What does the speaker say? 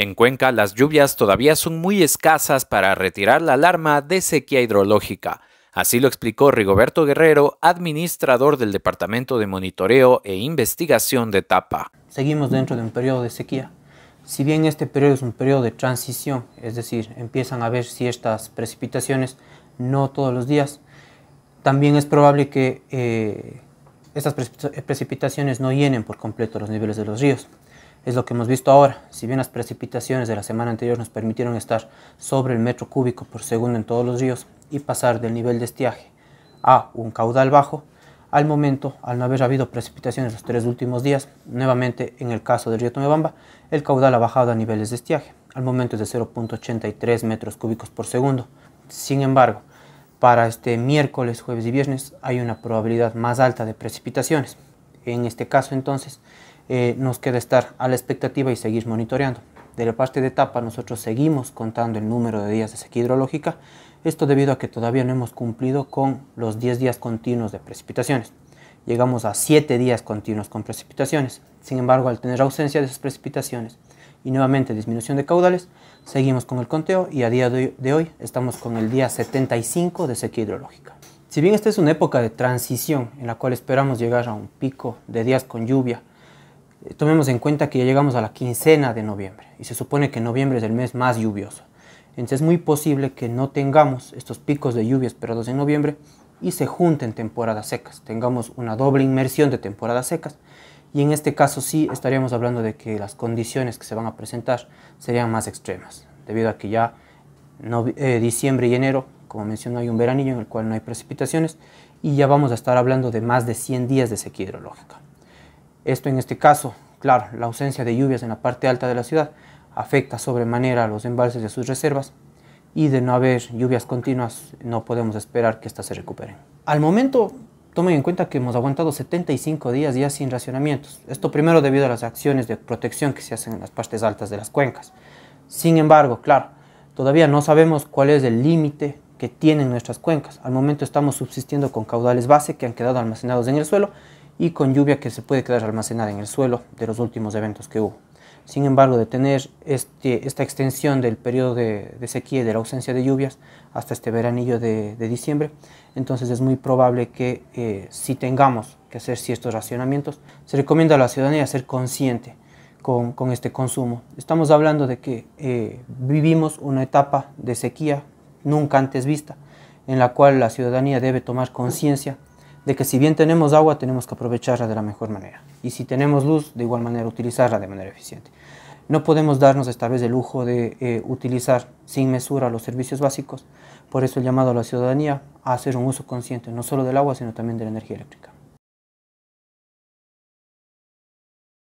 En Cuenca las lluvias todavía son muy escasas para retirar la alarma de sequía hidrológica. Así lo explicó Rigoberto Guerrero, administrador del Departamento de Monitoreo e Investigación de TAPA. Seguimos dentro de un periodo de sequía. Si bien este periodo es un periodo de transición, es decir, empiezan a ver si estas precipitaciones, no todos los días, también es probable que eh, estas precipitaciones no llenen por completo los niveles de los ríos es lo que hemos visto ahora. Si bien las precipitaciones de la semana anterior nos permitieron estar sobre el metro cúbico por segundo en todos los ríos y pasar del nivel de estiaje a un caudal bajo, al momento, al no haber habido precipitaciones los tres últimos días, nuevamente en el caso del río Tomebamba, el caudal ha bajado a niveles de estiaje. Al momento es de 0.83 metros cúbicos por segundo. Sin embargo, para este miércoles, jueves y viernes hay una probabilidad más alta de precipitaciones. En este caso entonces, eh, nos queda estar a la expectativa y seguir monitoreando. De la parte de etapa nosotros seguimos contando el número de días de sequía hidrológica, esto debido a que todavía no hemos cumplido con los 10 días continuos de precipitaciones. Llegamos a 7 días continuos con precipitaciones. Sin embargo, al tener ausencia de esas precipitaciones y nuevamente disminución de caudales, seguimos con el conteo y a día de hoy estamos con el día 75 de sequía hidrológica. Si bien esta es una época de transición en la cual esperamos llegar a un pico de días con lluvia tomemos en cuenta que ya llegamos a la quincena de noviembre y se supone que noviembre es el mes más lluvioso. Entonces es muy posible que no tengamos estos picos de lluvia esperados en noviembre y se junten temporadas secas, tengamos una doble inmersión de temporadas secas y en este caso sí estaríamos hablando de que las condiciones que se van a presentar serían más extremas, debido a que ya eh, diciembre y enero, como mencionó, hay un veranillo en el cual no hay precipitaciones y ya vamos a estar hablando de más de 100 días de sequía hidrológica. Esto en este caso, claro, la ausencia de lluvias en la parte alta de la ciudad afecta sobremanera a los embalses de sus reservas y de no haber lluvias continuas no podemos esperar que éstas se recuperen. Al momento, tomen en cuenta que hemos aguantado 75 días ya sin racionamientos. Esto primero debido a las acciones de protección que se hacen en las partes altas de las cuencas. Sin embargo, claro, todavía no sabemos cuál es el límite que tienen nuestras cuencas. Al momento estamos subsistiendo con caudales base que han quedado almacenados en el suelo y con lluvia que se puede quedar almacenada en el suelo de los últimos eventos que hubo. Sin embargo, de tener este, esta extensión del periodo de, sequía y de la ausencia de lluvias hasta este veranillo de, diciembre, entonces es muy probable que eh, si tengamos que hacer ciertos racionamientos, se recomienda a la ciudadanía ser consciente con, este consumo. Estamos hablando de que eh, vivimos una etapa de sequía nunca antes vista, en la cual la ciudadanía debe tomar conciencia de que si bien tenemos agua, tenemos que aprovecharla de la mejor manera. Y si tenemos luz, de igual manera, utilizarla de manera eficiente. No podemos darnos esta vez el lujo de eh, utilizar sin mesura los servicios básicos, por eso el llamado a la ciudadanía a hacer un uso consciente no solo del agua, sino también de la energía eléctrica.